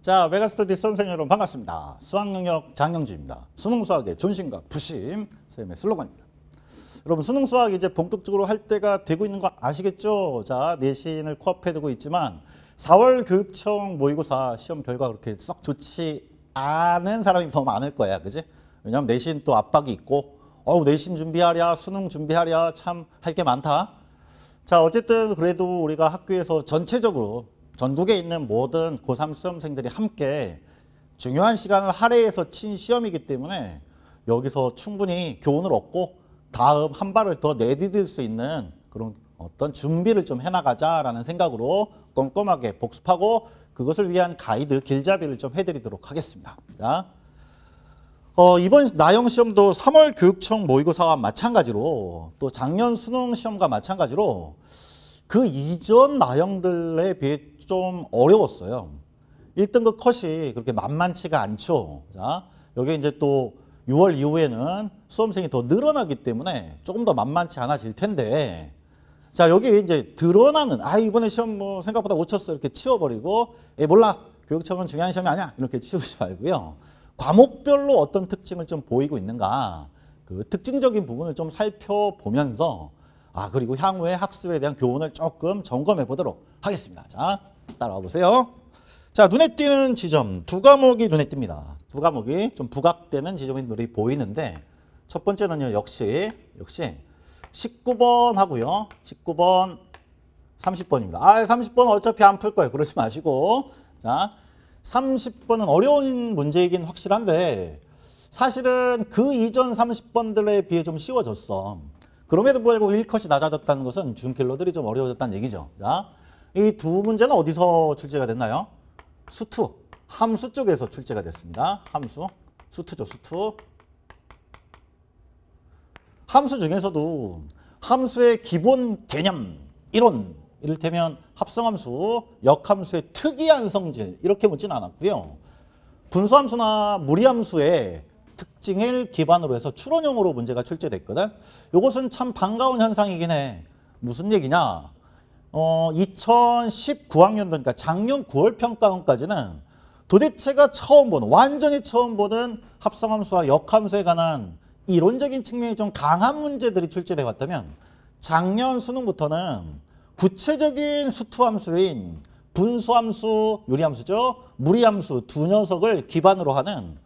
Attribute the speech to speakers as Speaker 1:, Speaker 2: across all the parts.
Speaker 1: 자, 메가스터디 수험생 여러분 반갑습니다. 수학능력 장영주입니다. 수능수학의 존심과 부심, 선생님의 슬로건입니다. 여러분 수능수학 이제 본격적으로 할 때가 되고 있는 거 아시겠죠? 자, 내신을 코앞에 두고 있지만 4월 교육청 모의고사 시험 결과 그렇게 썩 좋지 않은 사람이 더 많을 거야, 그지? 왜냐하면 내신 또 압박이 있고 어우 내신 준비하랴, 수능 준비하랴 참 할 게 많다. 자, 어쨌든 그래도 우리가 학교에서 전체적으로 전국에 있는 모든 고3 수험생들이 함께 중요한 시간을 할애해서 친 시험이기 때문에 여기서 충분히 교훈을 얻고 다음 한 발을 더 내디딜 수 있는 그런 어떤 준비를 좀 해나가자라는 생각으로 꼼꼼하게 복습하고 그것을 위한 가이드 길잡이를 좀 해드리도록 하겠습니다. 자, 어, 이번 나영 시험도 3월 교육청 모의고사와 마찬가지로 또 작년 수능 시험과 마찬가지로 그 이전 나영들에 비해 좀 어려웠어요. 1등급 그 컷이 그렇게 만만치가 않죠. 자, 여기 이제 또 6월 이후에는 수험생이 더 늘어나기 때문에 조금 더 만만치 않아질 텐데 자 여기 이제 드러나는 아 이번에 시험 뭐 생각보다 못 쳤어 이렇게 치워버리고 에 몰라 교육청은 중요한 시험이 아니야 이렇게 치우지 말고요 과목별로 어떤 특징을 좀 보이고 있는가 그 특징적인 부분을 좀 살펴보면서 아 그리고 향후에 학습에 대한 교훈을 조금 점검해 보도록 하겠습니다 자 따라와 보세요. 자, 눈에 띄는 지점. 두 과목이 눈에 띕니다. 두 과목이 좀 부각되는 지점이 눈리 보이는데 첫 번째는요. 역시 역시 19번 하고요. 19번 30번입니다. 아, 30번 어차피 안 풀 거예요. 그러지 마시고. 자, 30번은 어려운 문제이긴 확실한데 사실은 그 이전 30번들에 비해 좀 쉬워졌어. 그럼에도 불구하고 1컷이 낮아졌다는 것은 준킬러들이 좀 어려워졌다는 얘기죠. 자, 이두 문제는 어디서 출제가 됐나요? 수투, 함수 쪽에서 출제가 됐습니다. 함수, 수투죠, 수투. 함수 중에서도 함수의 기본 개념, 이론, 이를테면 합성함수, 역함수의 특이한 성질 이렇게 묻진 않았고요. 분수함수나 무리함수의 특징을 기반으로 해서 추론형으로 문제가 출제됐거든. 이것은 참 반가운 현상이긴 해. 무슨 얘기냐? 어, 2019학년도 니까 작년 9월 평가원까지는 도대체가 처음 보는 완전히 처음 보는 합성함수와 역함수에 관한 이론적인 측면이 좀 강한 문제들이 출제돼 왔다면 작년 수능부터는 구체적인 수투함수인 분수함수, 유리함수죠. 무리함수 두 녀석을 기반으로 하는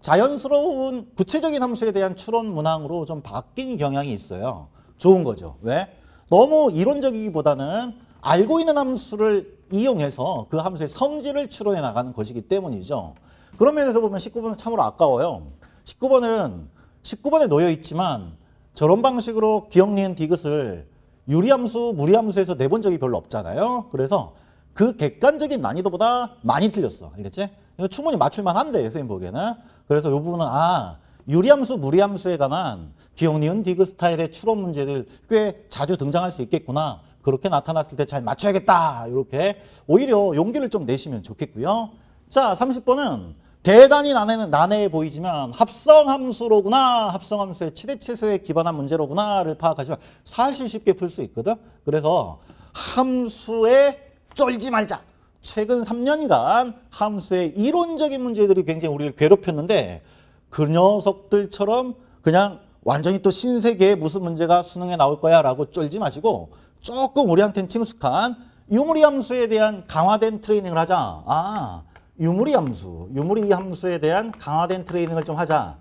Speaker 1: 자연스러운 구체적인 함수에 대한 추론 문항으로 좀 바뀐 경향이 있어요. 좋은 거죠. 왜? 너무 이론적이기보다는 알고 있는 함수를 이용해서 그 함수의 성질을 추론해 나가는 것이기 때문이죠. 그런 면에서 보면 19번은 참으로 아까워요. 19번은 19번에 놓여 있지만 저런 방식으로 기억니은 디귿을 유리함수, 무리함수에서 내본 적이 별로 없잖아요. 그래서 그 객관적인 난이도보다 많이 틀렸어. 알겠지? 이거 충분히 맞출만 한데, 선생님 보기에는. 그래서 이 부분은, 아, 유리함수, 무리함수에 관한 기억니은 디그 스타일의 추론 문제들 꽤 자주 등장할 수 있겠구나. 그렇게 나타났을 때 잘 맞춰야겠다. 이렇게 오히려 용기를 좀 내시면 좋겠고요. 자, 30번은 대단히 난해는 난해해 보이지만 합성함수로구나 합성함수의 최대 최소에 기반한 문제로구나를 파악하시면 사실 쉽게 풀 수 있거든 그래서 함수에 쫄지 말자 최근 3년간 함수의 이론적인 문제들이 굉장히 우리를 괴롭혔는데 그 녀석들처럼 그냥 완전히 또 신세계에 무슨 문제가 수능에 나올 거야 라고 쫄지 마시고 조금 우리한텐 친숙한 유물이 함수에 대한 강화된 트레이닝을 하자. 아, 유물이 함수, 유물이 함수에 대한 강화된 트레이닝을 좀 하자.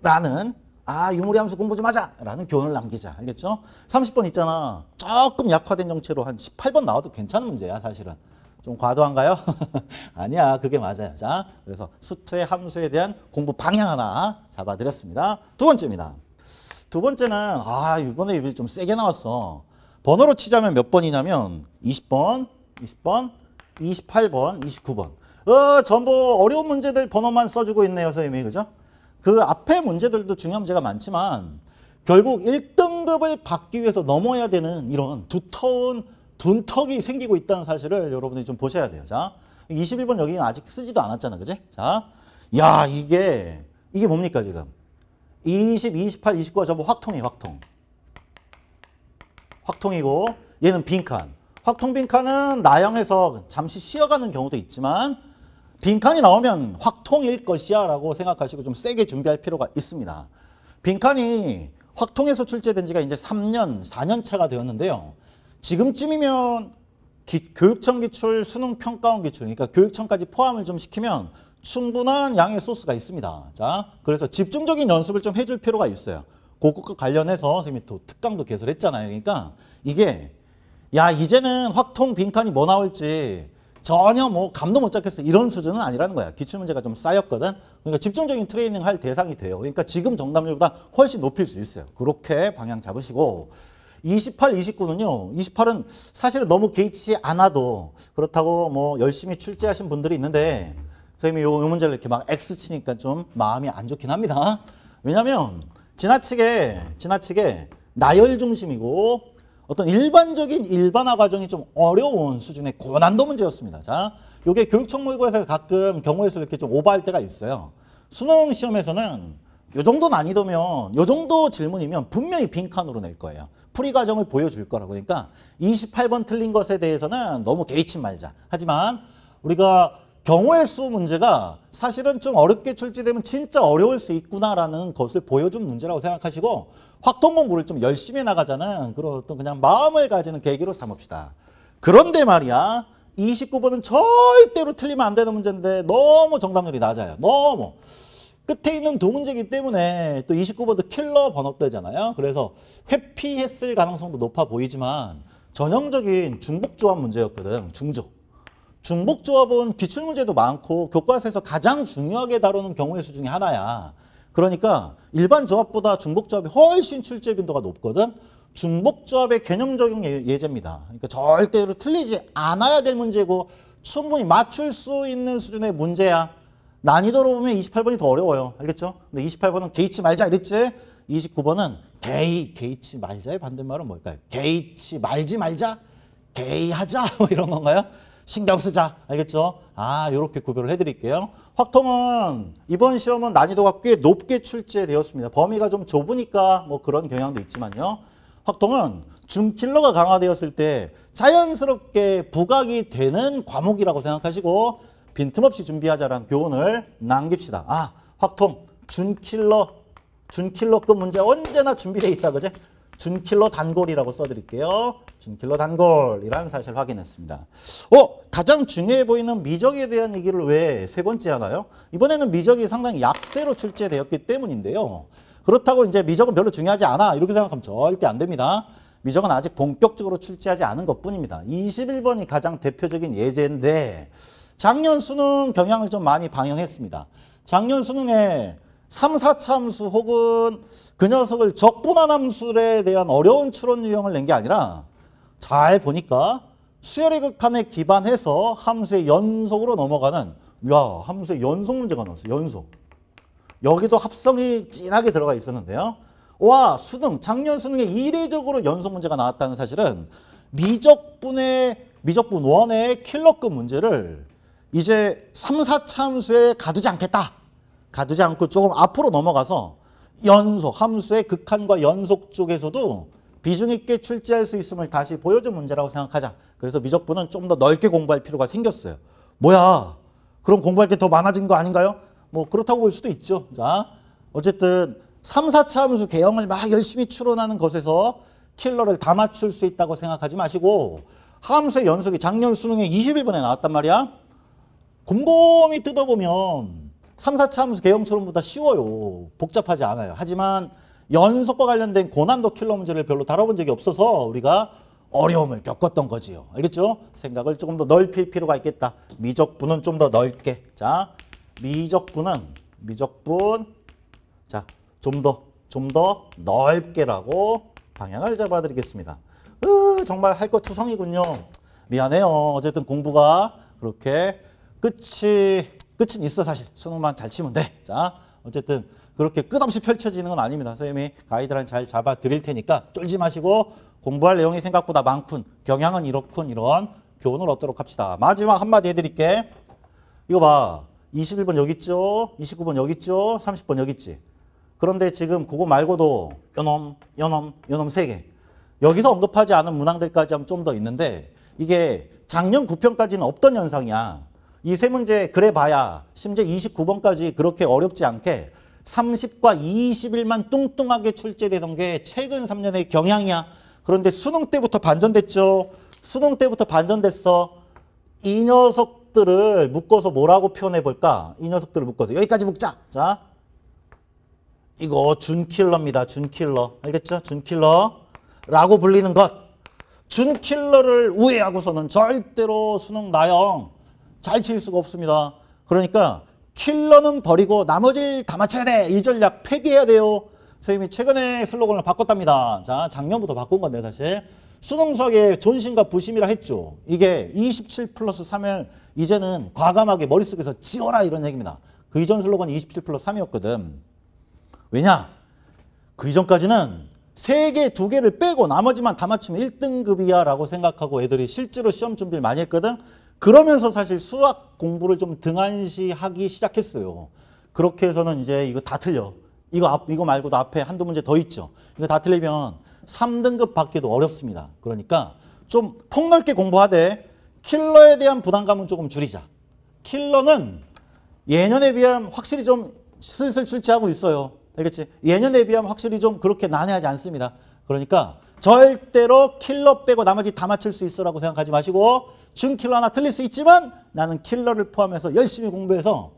Speaker 1: 라는 아, 유물이 함수 공부 좀 하자. 라는 교훈을 남기자. 알겠죠? 30번 있잖아. 조금 약화된 정체로 한 18번 나와도 괜찮은 문제야, 사실은. 좀 과도한가요? 아니야, 그게 맞아요. 자, 그래서 수트의 함수에 대한 공부 방향 하나 잡아드렸습니다. 두 번째입니다. 두 번째는 아, 이번에 좀 세게 나왔어. 번호로 치자면 몇 번이냐면 20번, 20번, 28번, 29번. 어, 전부 어려운 문제들 번호만 써주고 있네요, 선생님이. 그죠? 그 앞에 문제들도 중요한 문제가 많지만 결국 1등급을 받기 위해서 넘어야 되는 이런 두터운 둔턱이 생기고 있다는 사실을 여러분이 좀 보셔야 돼요. 자, 21번 여기는 아직 쓰지도 않았잖아. 그지? 자, 야, 이게, 이게 뭡니까, 지금? 20, 28, 29가 전부 확통이 확통. 확통이고, 얘는 빈칸. 확통 빈칸은 나형에서 잠시 쉬어가는 경우도 있지만, 빈칸이 나오면 확통일 것이야 라고 생각하시고 좀 세게 준비할 필요가 있습니다. 빈칸이 확통에서 출제된 지가 이제 3년, 4년 차가 되었는데요. 지금쯤이면 기, 교육청 기출, 수능 평가원 기출, 그러니까 교육청까지 포함을 좀 시키면 충분한 양의 소스가 있습니다. 자, 그래서 집중적인 연습을 좀 해줄 필요가 있어요. 고급과 관련해서 선생님이 또 특강도 개설했잖아요. 그러니까 이게 야 이제는 확통 빈칸이 뭐 나올지 전혀 뭐 감도 못 잡겠어 이런 수준은 아니라는 거야. 기출 문제가 좀 쌓였거든. 그러니까 집중적인 트레이닝 할 대상이 돼요. 그러니까 지금 정답률보다 훨씬 높일 수 있어요. 그렇게 방향 잡으시고 28, 29는요. 28은 사실은 너무 개의치 않아도 그렇다고 뭐 열심히 출제하신 분들이 있는데 선생님이 요, 요 문제를 이렇게 막 X 치니까 좀 마음이 안 좋긴 합니다. 왜냐면 하 지나치게 지나치게 나열 중심이고 어떤 일반적인 일반화 과정이 좀 어려운 수준의 고난도 문제였습니다. 자, 요게 교육청 모의고사에서 가끔 경우에서 이렇게 좀 오버할 때가 있어요. 수능 시험에서는 이 정도 난이도면 이 정도 질문이면 분명히 빈칸으로 낼 거예요. 풀이 과정을 보여줄 거라고 그러니까 28번 틀린 것에 대해서는 너무 개의치 말자. 하지만 우리가 경우의 수 문제가 사실은 좀 어렵게 출제되면 진짜 어려울 수 있구나라는 것을 보여준 문제라고 생각하시고 확통 공부를 좀 열심히 나가자는 그런 어떤 그냥 마음을 가지는 계기로 삼읍시다. 그런데 말이야 29번은 절대로 틀리면 안 되는 문제인데 너무 정답률이 낮아요. 너무. 끝에 있는 도문제이기 때문에 또 29번도 킬러 번호되잖아요 그래서 회피했을 가능성도 높아 보이지만 전형적인 중복조합 문제였거든. 중조. 중복조합은 기출문제도 많고 교과서에서 가장 중요하게 다루는 경우의 수 중에 하나야. 그러니까 일반 조합보다 중복조합이 훨씬 출제 빈도가 높거든. 중복조합의 개념 적용 예, 예제입니다. 그러니까 절대로 틀리지 않아야 될 문제고 충분히 맞출 수 있는 수준의 문제야. 난이도로 보면 28번이 더 어려워요. 알겠죠? 근데 28번은 개의치 말자 이랬지? 29번은 개의, 개의치 말자의 반대말은 뭘까요? 개의치 말지 말자? 개의하자? 뭐 이런 건가요? 신경 쓰자. 알겠죠? 아, 요렇게 구별을 해드릴게요. 확통은 이번 시험은 난이도가 꽤 높게 출제되었습니다. 범위가 좀 좁으니까 뭐 그런 경향도 있지만요. 확통은 중킬러가 강화되었을 때 자연스럽게 부각이 되는 과목이라고 생각하시고 빈틈없이 준비하자라는 교훈을 남깁시다. 아, 확통, 준킬러, 준킬러급 문제 언제나 준비되어 있다, 그제? 준킬러 단골이라고 써드릴게요. 준킬러 단골이라는 사실 확인했습니다. 어, 가장 중요해 보이는 미적에 대한 얘기를 왜 세 번째 하나요? 이번에는 미적이 상당히 약세로 출제되었기 때문인데요. 그렇다고 이제 미적은 별로 중요하지 않아 이렇게 생각하면 절대 안 됩니다. 미적은 아직 본격적으로 출제하지 않은 것뿐입니다. 21번이 가장 대표적인 예제인데 작년 수능 경향을 좀 많이 방영했습니다. 작년 수능에 3, 4참수 혹은 그 녀석을 적분함함수에 대한 어려운 추론 유형을 낸 게 아니라 잘 보니까 수열의 극한에 기반해서 함수의 연속으로 넘어가는 야 함수의 연속 문제가 나왔어 연속. 여기도 합성이 진하게 들어가 있었는데요. 와 수능 작년 수능에 이례적으로 연속 문제가 나왔다는 사실은 미적분의 미적분 원의 킬러급 문제를 이제 3, 4참수에 가두지 않겠다. 가두지 않고 조금 앞으로 넘어가서 연속, 함수의 극한과 연속 쪽에서도 비중 있게 출제할 수 있음을 다시 보여준 문제라고 생각하자. 그래서 미적분은 좀 더 넓게 공부할 필요가 생겼어요. 뭐야, 그럼 공부할 게 더 많아진 거 아닌가요? 뭐 그렇다고 볼 수도 있죠. 자, 어쨌든 3, 4차 함수 개형을 막 열심히 추론하는 것에서 킬러를 다 맞출 수 있다고 생각하지 마시고 함수의 연속이 작년 수능에 21번에 나왔단 말이야. 곰곰이 뜯어보면 3, 4차 함수 개형처럼보다 쉬워요. 복잡하지 않아요. 하지만 연속과 관련된 고난도 킬러 문제를 별로 다뤄본 적이 없어서 우리가 어려움을 겪었던 거지요. 알겠죠? 생각을 조금 더 넓힐 필요가 있겠다. 미적분은 좀 더 넓게. 자, 미적분은 미적분 자, 좀 더 좀 더 넓게라고 방향을 잡아드리겠습니다. 으, 정말 할것 투성이군요. 미안해요. 어쨌든 공부가 그렇게 끝이 끝은 있어 사실 수능만 잘 치면 돼. 자 어쨌든 그렇게 끝없이 펼쳐지는 건 아닙니다. 선생님이 가이드라인 잘 잡아 드릴 테니까 쫄지 마시고 공부할 내용이 생각보다 많군. 경향은 이렇군. 이런 교훈을 얻도록 합시다. 마지막 한마디 해드릴게. 이거 봐. 21번 여기 있죠? 29번 여기 있죠? 30번 여기 있지? 그런데 지금 그거 말고도 연엄, 연엄, 연엄 세개 여기서 언급하지 않은 문항들까지 하면 좀더 있는데 이게 작년 9편까지는 없던 현상이야. 이세 문제 그래 봐야 심지어 29번까지 그렇게 어렵지 않게 30과 21만 뚱뚱하게 출제되던 게 최근 3년의 경향이야. 그런데 수능 때부터 반전됐죠. 수능 때부터 반전됐어. 이 녀석들을 묶어서 뭐라고 표현해 볼까? 이 녀석들을 묶어서 여기까지 묶자. 자. 이거 준킬러입니다. 준킬러. 알겠죠? 준킬러라고 불리는 것. 준킬러를 우회하고서는 절대로 수능 나영 잘 치일 수가 없습니다. 그러니까 킬러는 버리고 나머지를 다 맞춰야 돼. 이 전략 폐기해야 돼요. 선생님이 최근에 슬로건을 바꿨답니다. 자, 작년부터 바꾼 건데 사실. 수능 수학의 존심과 부심이라 했죠. 이게 27 플러스 3을 이제는 과감하게 머릿속에서 지워라 이런 얘기입니다. 그 이전 슬로건이 27 플러스 3이었거든. 왜냐? 그 이전까지는 3개, 2개를 빼고 나머지만 다 맞추면 1등급이야 라고 생각하고 애들이 실제로 시험 준비를 많이 했거든. 그러면서 사실 수학 공부를 좀 등한시하기 시작했어요. 그렇게 해서는 이제 이거 다 틀려. 이거 앞, 이거 말고도 앞에 한두 문제 더 있죠. 이거 다 틀리면 3등급 받기도 어렵습니다. 그러니까 좀 폭넓게 공부하되 킬러에 대한 부담감은 조금 줄이자. 킬러는 예년에 비하면 확실히 좀 슬슬 출제하고 있어요. 알겠지? 예년에 비하면 확실히 좀 그렇게 난해하지 않습니다. 그러니까 절대로 킬러 빼고 나머지 다 맞출 수 있어라고 생각하지 마시고 준킬러 하나 틀릴 수 있지만 나는 킬러를 포함해서 열심히 공부해서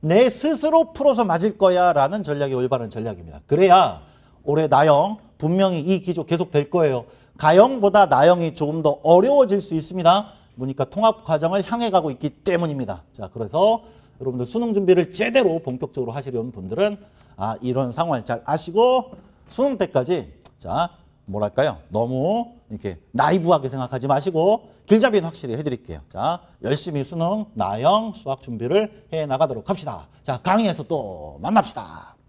Speaker 1: 내 스스로 풀어서 맞을 거야 라는 전략이 올바른 전략입니다. 그래야 올해 나영 분명히 이 기조 계속 될 거예요. 가영보다 나영이 조금 더 어려워질 수 있습니다. 보니까 통합 과정을 향해 가고 있기 때문입니다. 자, 그래서 여러분들 수능 준비를 제대로 본격적으로 하시려는 분들은 아, 이런 상황을 잘 아시고 수능 때까지 자, 뭐랄까요? 너무 이렇게 나이브하게 생각하지 마시고 길잡이는 확실히 해드릴게요. 자, 열심히 수능, 나영, 수학 준비를 해 나가도록 합시다. 자, 강의에서 또 만납시다.